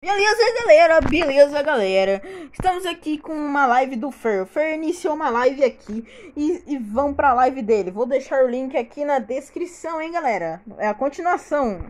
Beleza, galera? Beleza, galera? Estamos aqui com uma live do Fer. O Fer iniciou uma live aqui e, e vão pra live dele. Vou deixar o link aqui na descrição, hein, galera? É a continuação.